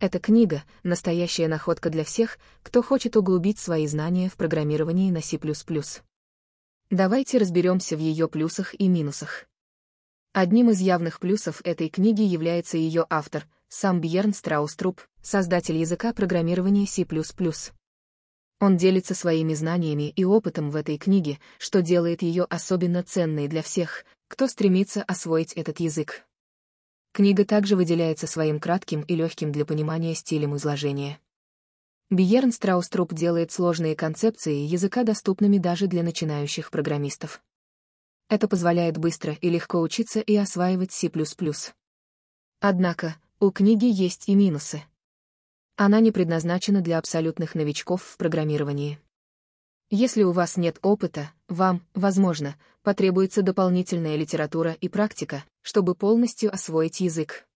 Эта книга — настоящая находка для всех, кто хочет углубить свои знания в программировании на C++. Давайте разберемся в ее плюсах и минусах. Одним из явных плюсов этой книги является ее автор, сам Бьерн Страуструп, создатель языка программирования C++. Он делится своими знаниями и опытом в этой книге, что делает ее особенно ценной для всех, кто стремится освоить этот язык. Книга также выделяется своим кратким и легким для понимания стилем изложения. Биерн Страуструп делает сложные концепции языка доступными даже для начинающих программистов. Это позволяет быстро и легко учиться и осваивать C++. Однако, у книги есть и минусы. Она не предназначена для абсолютных новичков в программировании. Если у вас нет опыта, вам, возможно, потребуется дополнительная литература и практика, чтобы полностью освоить язык.